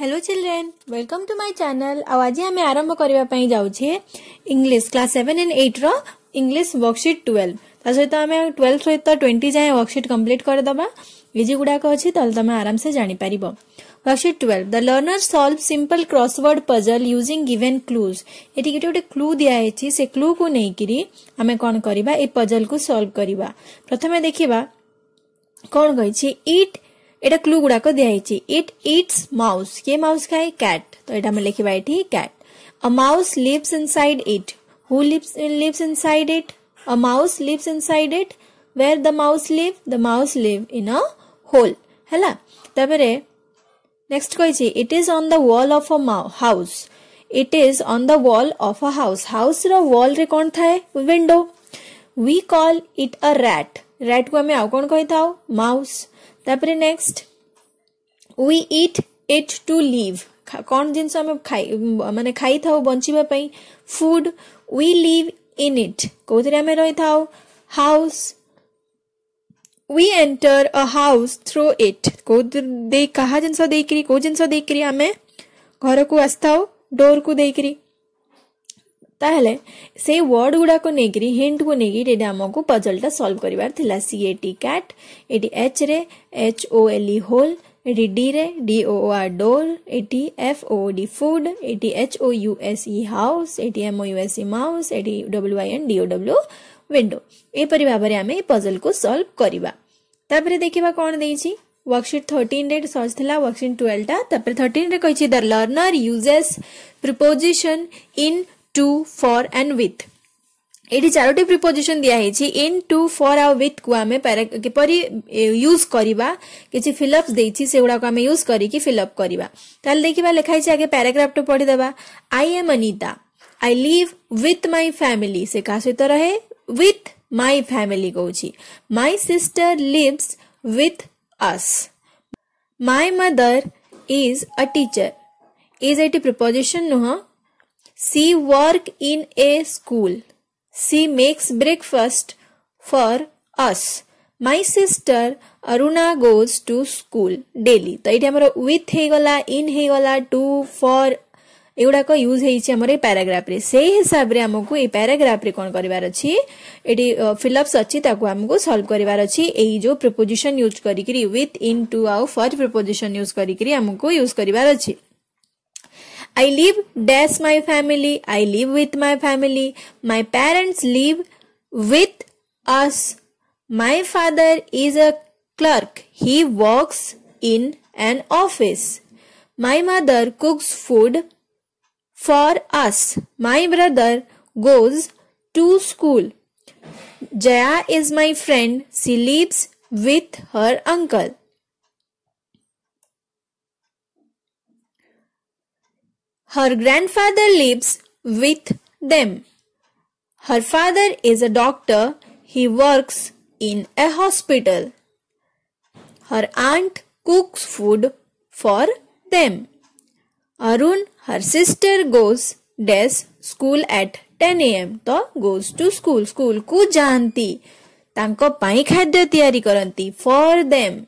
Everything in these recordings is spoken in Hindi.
Hello children welcome to my channel ଆଉ ଆଜି ଆମେ ଆରମ୍ଭ କରିବା ପାଇଁ ଯାଉଛେ ଇଂଲିଶ କ୍ଲାସ୍ ସେଭେନ୍ ଆଣ୍ଡ ଏଇଟ୍ର ଇଂଲିଶ ୱାର୍କସିଟ୍ ଟୁଏଲ୍ଭ ତା ସହିତ ଆମେ ଟୁଏଲ୍ଭ ସହିତ ଟ୍ୱେଣ୍ଟି ଯାଏଁ ୱାର୍କସିଟ୍ କମ୍ପ୍ଲିଟ୍ କରିଦେବା ଇଜି ଗୁଡ଼ାକ ଅଛି ତାହେଲେ ତମେ ଆରାମସେ ଜାଣିପାରିବ worksheet twelve the learner solve simple crossword puzzle using given clues ଏଠି ଗୋଟେ ଗୋଟେ କ୍ଲୁ ଦିଆହେଇଛି ସେ କ୍ଲୁକୁ ନେଇକିରି ଆମେ କ'ଣ କରିବା ଏ ପଜଲ୍କୁ ସଲ୍ଭ କରିବା ପ୍ରଥମେ ଦେଖିବା କ'ଣ କହିଛି ଇଟ୍ एटा क्लू गुडा को दिया छि इट ईट्स माउस के माउस खाए कैट तो एटा में लिखिबा एठी cat a mouse lives inside it who lives lives inside it a mouse lives inside it where the mouse live the mouse live in a hole हैला तबरे नेक्स्ट कहि छि it is on the wall of a house it is on the wall of a house house रो वॉल रे कोन थाए window we call it a rat rat को हमें आउ कोन कहि माउस तापरे next we eat it to live कौन जिन खाई मानते खाई था बचापी food we live in it कौन आम रही था house We enter a house through it. को दे कहा जिनसा देख रही को जिनसा देख रही हमें घर को आस्ताओ डोर को देख रही ତାହେଲେ ସେଇ ୱାର୍ଡ ଗୁଡ଼ାକୁ ନେଇକିରି ହିଣ୍ଟକୁ ନେଇକିରି ଏଠି ଆମକୁ ପଜଲଟା ସଲ୍ଭ କରିବାର ଥିଲା ସି ଏ ଟି କ୍ୟାଟ୍ ଏଠି ଏଚ୍ରେ H O L E hole ଏଠି ଡିରେ ଡି ଓ ଆର୍ ଡୋର୍ ଏଠି ଏଫ୍ ଓ ଡି ଫୁଡ୍ ଏଠି H O U S E house ଏଠି M O U S E mouse ଏଠି W I N D O W window ଏହିପରି ଭାବରେ ଆମେ ଏହି ପଜଲକୁ ସଲ୍ଭ କରିବା ତାପରେ ଦେଖିବା କ'ଣ ଦେଇଛି वर्कशीट थर्टीन रे सर्च था वर्कशीट ट्वेल्वटा थर्टीन रे कही the learner uses preposition in to for and with ये चारोटी प्रिपोजिशन दिखाई इन टू फॉर आउ विथ को आम किपर यूज करवा किसी फिलअप्स से गुडाक आम यूज कर फिलअप करवा देखा लिखाई आगे पाराग्राफ टू पढ़ीदे I am Anita I live with my family से क्या सहित रहे विथ माई फैमिली कौच my sister lives with us my mother is a teacher is ये प्रिपोजिशन नुह She work in a school. She makes breakfast for us. My sister Aruna goes to school daily. तो इधर हमारा with है गला, in है गला, to, for ये उड़ा को use है इसे हमारे paragraph पे। सही हिसाब रे हमको ये paragraph पे कौन करी बारा ची? ये डी fill up सच्ची ताको हमको solve करी बारा ची। ये जो preposition use करी करी with, in, to, out, for preposition use करी करी हमको use करी बारा ची। I live dash my family. I live with my family. My parents live with us. My father is a clerk. He works in an office. My mother cooks food for us. My brother goes to school. Jaya is my friend. She lives with her uncle. Her grandfather lives with them. Her father is a doctor. He works in a hospital. Her aunt cooks food for them. Arun, her sister, goes does school at 10 am. to goes to school. School ku janti. tanko pai khadya ତିଆରି karanti for them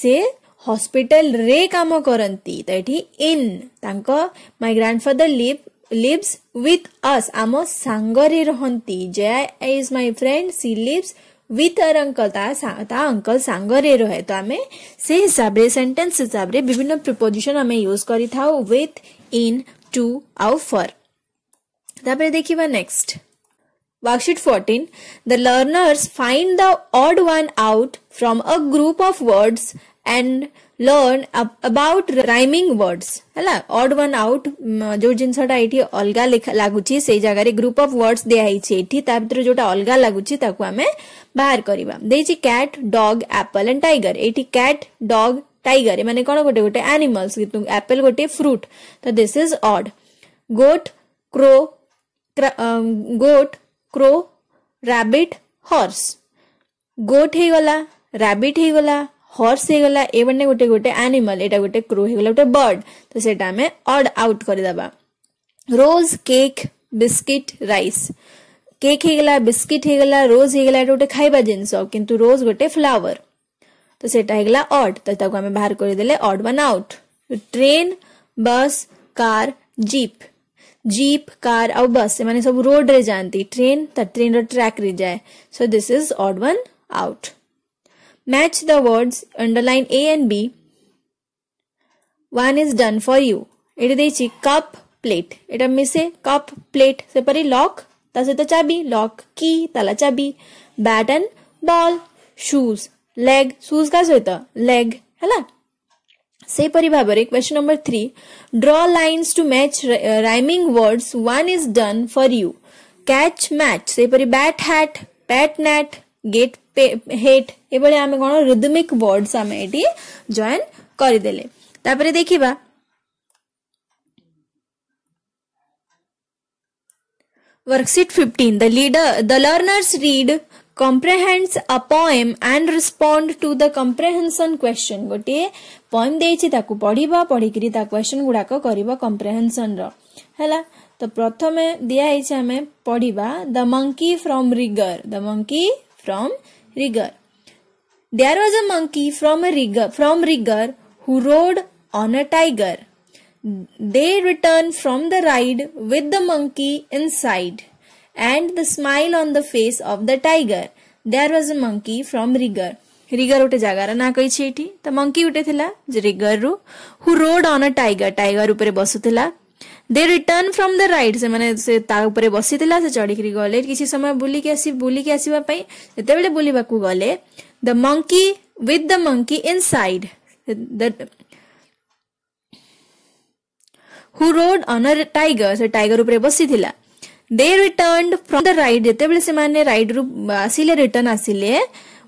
ସେ हस्पिटाल कम करती तो ये in my my grandfather live lives with us आम सांगरे रहती Jaya is my friend she lives with her uncle uncle सांगरे रहे तो आम से हिसाब से सेन्टेन्स हिसाब से विभिन्न प्रिपोजिशन आम यूज कर इन टू आउ फर तापर देखा next worksheet fourteen the learners find the odd one out from a group of words and learn about rhyming words है अड वन आउट जो जिन अलग लगुच ग्रुप अफ वर्ड्स दिखाई जो अलग लगुच बाहर करवाई cat dog apple and tiger ये कैट डग टाइगर मैंने कौन गोटे गोटे एनिमल्स एपल गोटे फ्रुट तो this is odd goat crow goat crow rabbit horse goat हो गला राबिट हो गला हर्स गोटे गोटे गोटे एनिमल एटा गोटे क्रू हो गोटे बर्ड तो अड आउट करद rose cake biscuit rice cake हो गला बिस्किट हो गला रोज हो गला गोटे खाइबा जिनस किंतु रोज गोटे फ्लावर तो सेटा हो गला अड तो हम बाहर करदे odd one out train bus car jeep jeep car आउ बस से सब रोड रे जानती ट्रेन ता ट्रेन रो ट्रैक रे जाए so this is odd one out Match the words, underline A and B. One is done for you. it it is a cup plate am se দিয়েছি কাপ প্লেট এটা মিশে কাপ প্লেট সেপারে লক তার সাথে চাবি লক কি তালা চাবি shoes and ball shoes leg shoes কাজ হইত লেগ হ্যাঁ সেইপরি question number 3 draw lines to match rhyming words one is done for you catch match se pari bat hat bat net get hat ये आम कौन रिदमिक वर्ड्स आम ये जयन करदे देखा worksheet fifteen the leader the learners read comprehends a poem and respond to the comprehension question गोटे पोएम देखिए पढ़वा पढ़ी क्वेश्चन गुड़ाक कर कंप्रेहेनसन रहा तो प्रथम दिखाई पढ़वा the monkey from Riga the monkey from rigor There was a monkey from a rigor from rigor who rode on a tiger. They returned from the ride with the monkey inside and the smile on the face of the tiger. There was a monkey from rigor Riga गोटे जगार ना कही ଏଠି ତ ମଙ୍କି ଗୋଟେ ଥିଲା ରିଗରରୁ who rode on a tiger tiger ଉପରେ ବସୁଥିଲା they return from the ride से मैंने बसी से चढ़ी गले किसी समय बुलिक आसी बुलिक आसवा पई जेतेबेले बुलिबाकू गले the monkey with the monkey inside who rode on a tiger से टाइगर उपरे बसी they return from the ride जेतेबेले से रु आसिले रिटर्न आसिले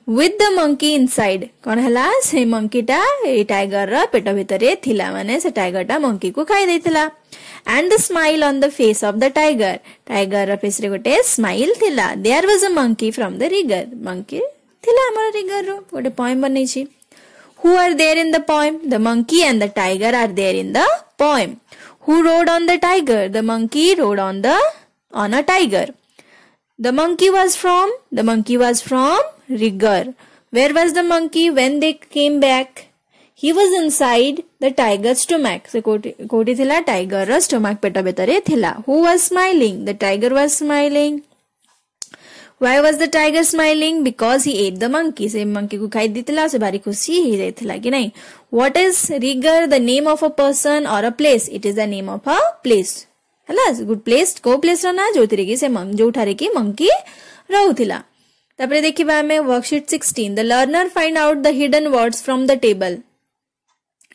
विथ द मंकी इनसाइड कौन है से मंकीटा ए टाइगर र पेट भितर थिला माने से टाइगर टा मंकी को खाई देथिला and the smile on the face of the tiger. Tiger face gote smile thila. There was a monkey from the rigger. Monkey thila amara rigger ro. poem banaichi. Who are there in the poem? The monkey and the tiger are there in the poem. Who rode on the tiger? The monkey rode on the on a tiger. The monkey was from the monkey was from rigor. Where was the monkey when they came back? he was inside the tiger's stomach so koti thila tiger ra stomach peta betare thila who was smiling the tiger was smiling why was the tiger smiling because he ate the monkey se monkey ko khai ditla se bari khushi he jaithila ki nahi what is rigor the name of a person or a place it is the name of a place good place go place place jo thire ki se କି jo thare ki monkey ରହୁଥିଲା ତାପରେ ଦେଖିବା ଆମେ worksheet sixteen the learner find out the hidden words from the table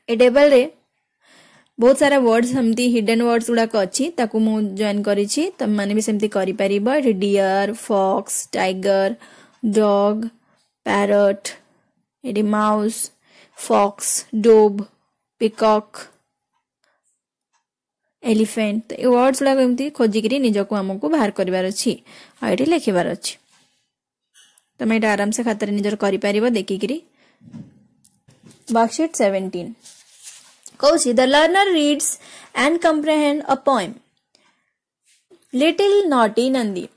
ए टेबल रे बहुत सारा वर्ड्स हमती हिडन वर्ड्स गुड़ाक अच्छी ताकू मु जॉइन करिछि तुम माने भी सेमती करि deer fox tiger dog parrot एठी mouse fox dove peacock elephant तो ये वर्ड्स गुड़ाक एमती खोजिक निजक आमको बाहर करार अच्छी ये लिखबार अच्छी तुम आराम से खातर निजर कर देखिकी worksheet seventeen Kausi, the learner reads and comprehends a poem. Little Naughty Nandi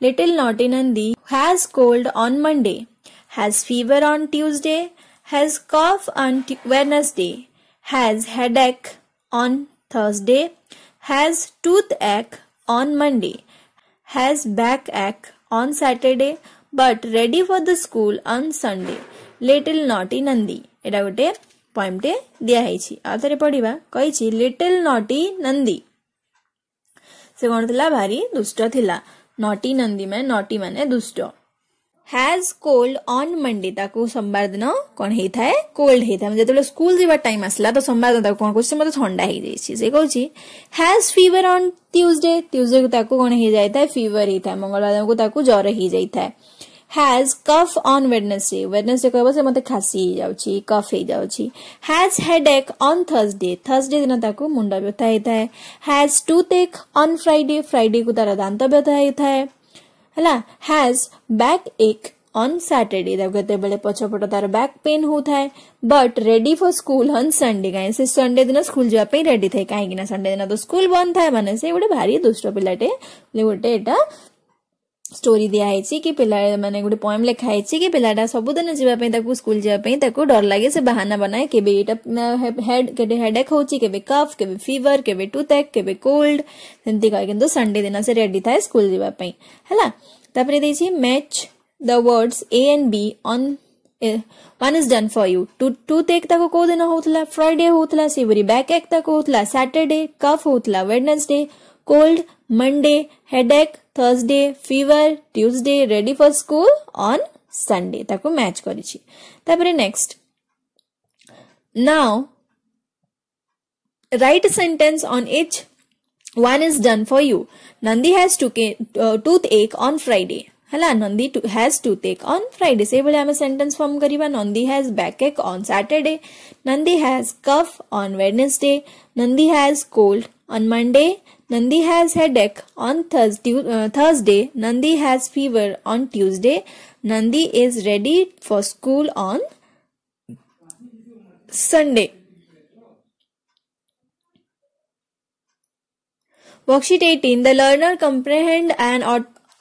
Little Naughty Nandi has cold on Monday, has fever on Tuesday, has cough on Wednesday, has headache on Thursday, has toothache on Monday, has backache on Saturday, but ready for the school on Sunday. Little naughty Nandi. ಇದಾಗುತ್ತೆ पॉइंट टे दिखाई आधे पढ़ा कही लिटिल नटी नंदी से कौन थी भारी दुष्ट थिला नटी नंदी मैं नटी मान दुष्ट हाज कोल्ड अन् मंडे सोमवार दिन कौन होता है कोल्ड होता है जो स्कूल जी टाइम आसला तो सोमवार दिन कौन कर थंडा हो जाए कह हाज फिवर अन् ट्यूजडे ट्यूजडे कौन हो जाए फिवर होता है मंगलवार को ज्वर हो जाए has cough on wednesday wednesday କହିବ ସେ ମୋତେ ଖାସି ହେଇଯାଉଛି କଫ୍ ହେଇଯାଉଛି has headache on thursday thursday ଦିନ ତାକୁ ମୁଣ୍ଡ ବ୍ୟଥା ହେଇଥାଏ has toothache on friday friday କୁ ତାର ଦାନ୍ତ ବ୍ୟଥା ହେଇଥାଏ ହେଲା has back ache on saturday ତାକୁ କେତେବେଳେ ପଛପଟ ତାର ବ୍ୟାକ୍ ପେନ୍ ହେଉଥାଏ but ready for school on Sunday କାହିଁ ସେ ସଣ୍ଡେ ଦିନ ସ୍କୁଲ ଯିବା ପାଇଁ ରେଡି ଥାଏ କାହିଁକି ନା ସଣ୍ଡେ ଦିନ ତ ସ୍କୁଲ ବନ୍ଦ ଥାଏ ମାନେ ସେ ଗୋଟେ ଭାରି ଦୁଷ୍ଟ ପିଲାଟେ ଗୋଟେ ଏଇଟା स्टोरी दिखाई कि पिला मैंने गोटे पोएम लिखाई कि पिलाटा सबुदिन स्कूल जीप डर लगे से बाहाना बनाए के हेड एक् हूँ कफ के फिवर केवे टूथ कोल्ड एमती कह कि संडे दिन से रेडी था स्कूल जीवाई है match the words A and B अन् one is done for you to toothache कौदिन होता फ्राइडे होता सीवरी बैक एक होता सैटरडे कफ होता Wednesday cold Monday headache Thursday fever Tuesday ready for school on Sunday match कर next now write sentence on each one is done for you Nandi has toothache on Friday है Nandi has toothache on Friday से भले आम सेंटेंस फॉर्म करवा Nandi has backache on Saturday Nandi has cough on Wednesday Nandi has cold on Monday Nandi has headache on Thursday, uh, Thursday. Nandi has fever on Tuesday. Nandi is ready for school on Sunday. Worksheet 18. The learner comprehend and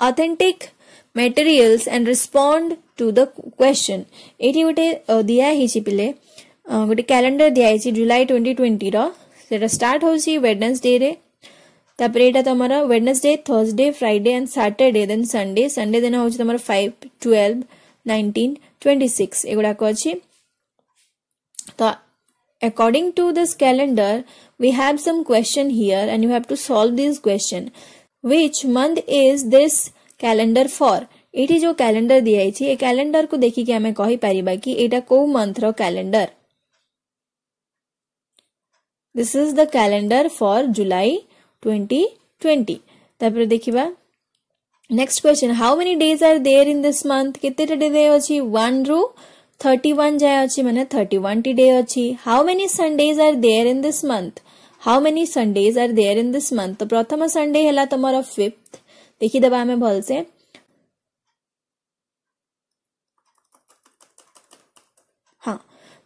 authentic materials and respond to the question. ଏଠି ଗୋଟେ ଦିଆ ହେଇଛି ପିଲେ ଗୋଟେ କ୍ୟାଲେଣ୍ଡର ଦିଆ ହେଇଛି ଜୁଲାଇ ଟ୍ୱେଣ୍ଟି ଟ୍ୱେଣ୍ଟିର ସେଟା ଷ୍ଟାର୍ଟ ହେଉଛି तपर Wednesday Thursday Friday and Saturday then Sunday Sunday दिन हूँ तुम five twelve nineteen twenty six एगुड़ाक अच्छे तो according to this calendar we have some question here and you have to solve this question which month is this calendar for ये जो कैलेंडर दिखाई कैलेंडर को देखिक आम कहीपर कि यहाँ कौ मंथर calendar this is the calendar for July twenty twenty ତାପରେ ଦେଖିବା next question how many days are there in this month କେତେଟା ଡେ ଅଛି ୱାନ୍ରୁ थर्टी वन जाए अच्छी मैंने थर्टी वन टी डे अच्छी how many Sundays are there in this month how many Sundays are there in this month तो प्रथम संडे है तुम फिफ्थ देखीदे आम भलसे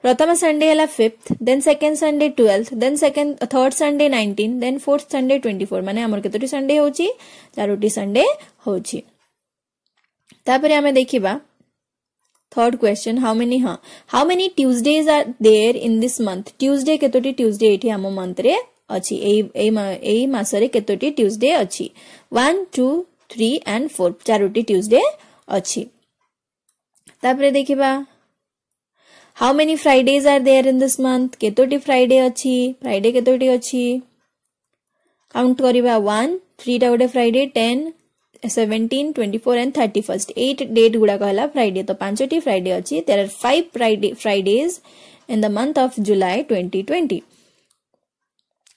Pratama Sunday ହେଲା 5th, then second Sunday 12th, then second third Sunday 19, then fourth Sunday 24 ମାନେ ଆମର କେତୋଟି Sunday ହେଉଛି? ଚାରୋଟି Sunday ହେଉଛି। ତାପରେ ଆମେ ଦେଖିବା थर्ड क्वेश्चन हाउ मेनी हाँ how many Tuesdays are there in this month Tuesday केतोटी ट्यूजडे एठी आम मंथ रे ଅଛି ଏଇ ଏଇ ମାସରେ କେତୋଟି ଟ୍ୟୁଜଡେ ଅଛି one two three and four ଚାରୋଟି ଟ୍ୟୁଜଡେ ଅଛି ତାପରେ ଦେଖିବା How many Fridays are there in this month? Ketoti Friday achi? Friday ketoti achi? Count koriba 1, 3 ta gode Friday, 10, 17, 24 and 31st. 8 date guda kala Friday. To 5 ti Friday achi. There are 5 Fridays in the month of July 2020.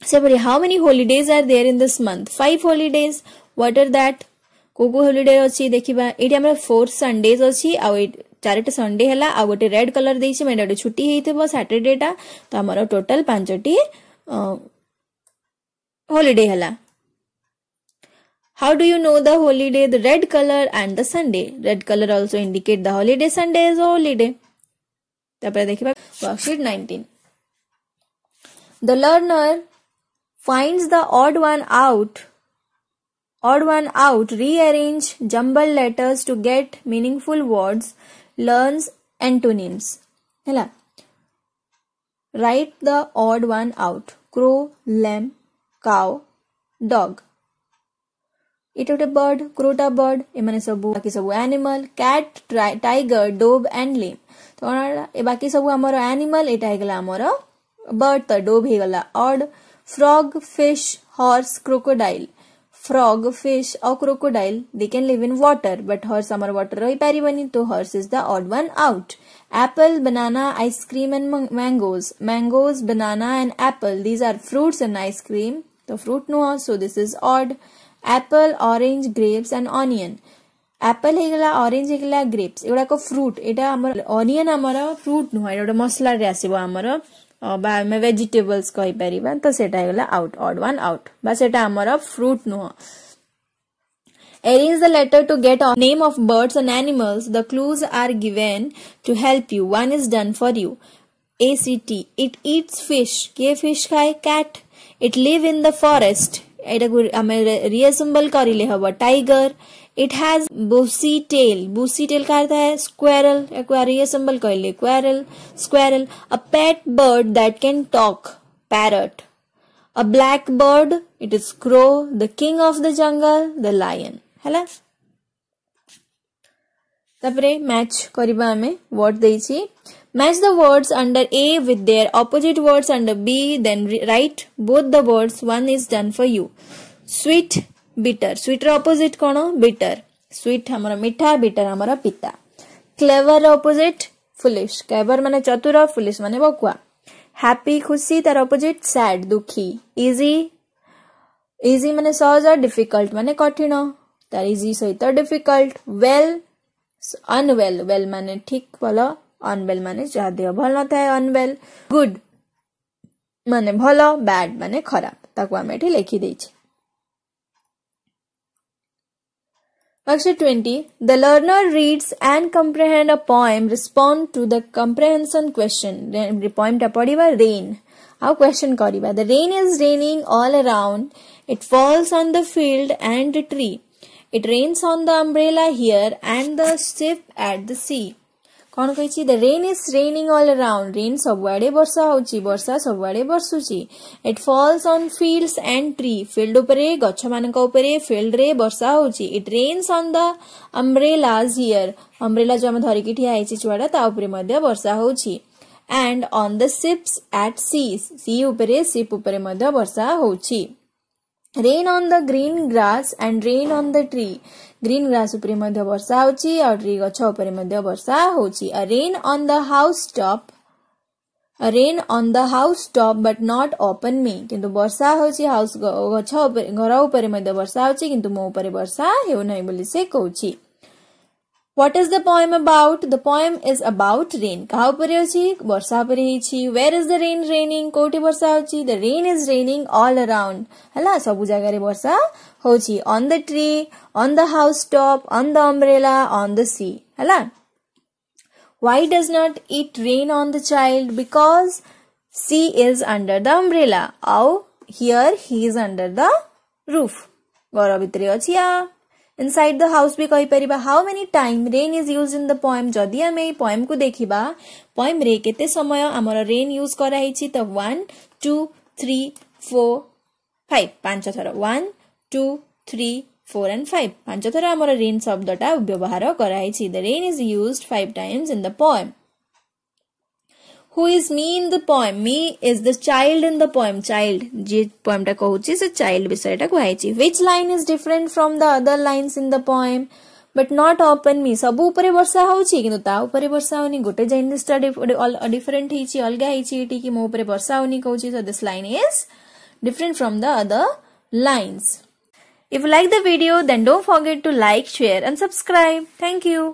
So, how many holidays are there in this month? 5 holidays. What are that? Koko holiday achi dekhi ba? Iti amara 4 Sundays achi. चारिटा संडे है गोटे रेड कलर दे छुट्टी थी साटरडे टा तो आम टोटाल पांचटी हॉलीडे है how do you know the holiday the red colour and the Sunday red colour also indicate the holiday Sunday is holiday तापर worksheet 19 the learner finds the odd one out odd one out rearrange jumble letters to get meaningful words learns antonyms hela write the odd one out crow lamb cow dog इट गोटे बर्ड क्रोटा बर्ड एमाने सबु बाकी सबु animal cat tiger dog and lamb तो ए बाकी सब हमर एनिमल एटा हेगला बर्ड त डोब हेगला odd frog fish horse crocodile frog, fish or crocodile, they can live in water but horse amar water hoi pari to horse is the odd one out. Apple, banana, ice cream and mangoes. Mangoes, banana and apple, these are fruits and ice cream. The fruit no so this is odd. Apple, orange, grapes and onion. Apple হয়ে গেলা অরেঞ্জ grapes. গেলা fruit. এগুড়াক ফ্রুট onion আমার অনিয়ন আমার ফ্রুট নুহে এটা গোটে মশলারে আসব আমার ବା ଆମେ ଭେଜିଟେବଲ୍ସ କହିପାରିବା ତ ସେଇଟା out out one out out ବା ସେଇଟା ଆମର ଫ୍ରୁଟ୍ ନୁହଁ Arrange the letter to get a name of birds and animals. The clues are given to help you. One is done for you. A C T. It eats fish. K fish खाए cat. It live in the forest. Ita gur. এটা আমি রিয়াসেম্বল করিলে হব tiger. It has bushy tail bushy tail का अर्थ है स्क्वेरल एक्वेरियस सिंबल कह लिए squirrel squirrel a pet bird that can talk parrot a black bird it is crow the king of the jungle the lion है मैच ମ୍ୟାଚ୍ କରିବା ଆମେ ୱାର୍ଡ ଦେଇଛି match the words under A with their opposite words under B then write both the words one is done for you sweet bitter sweet opposite कौन बिटर स्वीट मीठा बिटर पिता क्लेवर अपोजिट फुलिश क्लेवर माने चतुर फुलिश माने बकुआ हापी खुशी तार अपोजिट सैड दुखी इजी इजी माने सहज डिफिकल्ट माने कठिन तार इजी सहित डिफिकल्ट वेल अनवेल वेल माने ठीक भल अनवेल माने जहा देह भल न था अनवेल गुड माने भल बैड मान खराब लिखी देछी Akshar 20. The learner reads and comprehends a poem, respond to the comprehension question. Poemটা পড়িবা rain. How question করিবা? The rain is raining all around. It falls on the field and the tree. It rains on the umbrella here and the ship at the sea. कौन कही rain is raining all around rain सबुआड़े बर्षा होषा सबुआड़े बर्षुच it falls on fields and tree field गच्छ मान फिल्ड में बर्षा होट रेन्स अन् द अम्ब्रेलाज इयर अम्ब्रेला जो धरिक ठिया है छुआटा बर्षा हो and on the ships at sea sea उपरे सिप उपरे वर्षा होची rain on the green grass and rain on the tree green grass ଉପରେ ମଧ୍ୟ ବର୍ଷା ହେଉଛି ଆଉ ଟ୍ରି ଗଛ ଉପରେ ମଧ୍ୟ ବର୍ଷା ହେଉଛି rain on the house top rain on the house top but not upon me କିନ୍ତୁ ବର୍ଷା ହେଉଛି ହାଉସ୍ ଗଛ ଉପରେ ଘର ଉପରେ ମଧ୍ୟ ବର୍ଷା ହେଉଛି କିନ୍ତୁ ମୋ ଉପରେ ବର୍ଷା ହେଉନାହିଁ ବୋଲି ସେ କହୁଛି What is the poem about? The poem is about rain. कहाँ पर अछि Where is the rain raining? कोठे The rain is raining all around. ହେଲା ସବୁ ଜାଗାରେ On the tree, on the house top, on the umbrella, on the sea. ହେଲା Why does not it rain on the child? Because she is under the umbrella. Or here he is under the roof. ଘର ଭିତରେ ଅଛି इन इनसाइड द हाउस भी कहीपर how many time rain is use in the poem जदि आम पोएम को देखा पोएम के समय आम रेन यूज कराई तो one two three four five पांच थर one two three four and five पांच थर आम रेन शब्दा व्यवहार कराई the rain is use five times in the poem who is me in the poem me is the child in the poem child जी पोएम टा कहूची से चाइल्ड विषय टा कहैछि which line is different from the other lines in the poem but not open मी सब ऊपर वर्षा होछि किंतु ता ऊपर वर्षा होनी गोटे जैन द स्टडी ऑल डिफरेंट हिछि अलग हिछि इटी की मो ऊपर वर्षा होनी कहूची so this line is different from the other lines If you like the video then don't forget to like share and subscribe thank you